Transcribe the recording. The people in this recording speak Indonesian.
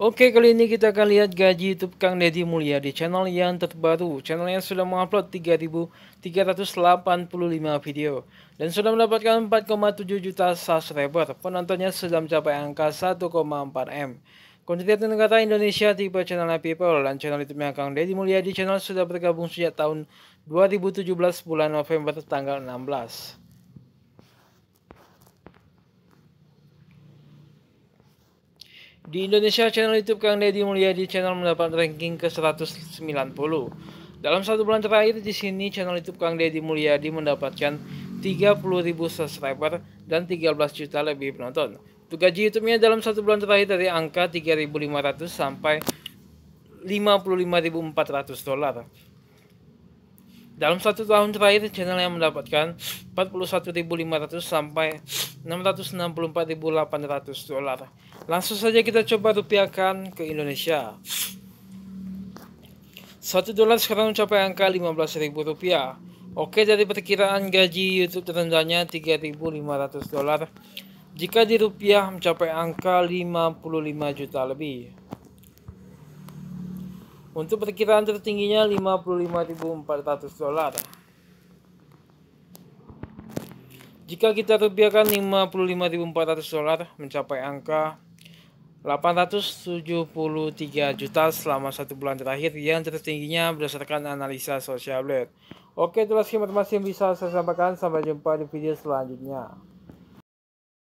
Oke kali ini kita akan lihat gaji YouTube Kang Deddy Mulia di channel yang terbaru Channel yang sudah mengupload 3.385 video Dan sudah mendapatkan 4,7 juta subscriber Penontonnya sudah mencapai angka 1,4M Konsentrasi negara Indonesia tipe channel People dan channel YouTube-nya Kang Deddy Mulia di channel sudah bergabung sejak tahun 2017 bulan November tanggal 16 Di Indonesia, channel YouTube Kang Deddy Mulyadi channel mendapat ranking ke 190. Dalam satu bulan terakhir di sini, channel YouTube Kang Deddy Mulyadi mendapatkan 30.000 subscriber dan 13 juta lebih penonton. Untuk gaji YouTube-nya dalam satu bulan terakhir dari angka 3.500 sampai 55.400 dolar. Dalam satu tahun terakhir, channel yang mendapatkan 41.500 sampai 664.800 dolar. Langsung saja kita coba rupiahkan ke Indonesia. 1 dolar sekarang mencapai angka 15.000 rupiah. Oke, dari perkiraan gaji YouTube terendahnya 3.500 dolar. Jika di rupiah mencapai angka 55 juta lebih untuk perkiraan tertingginya 55.400 dolar. Jika kita rupiahkan 55.400 dolar mencapai angka 873 juta selama satu bulan terakhir yang tertingginya berdasarkan analisa sosial blade. Oke, itulah informasi yang bisa saya sampaikan. Sampai jumpa di video selanjutnya.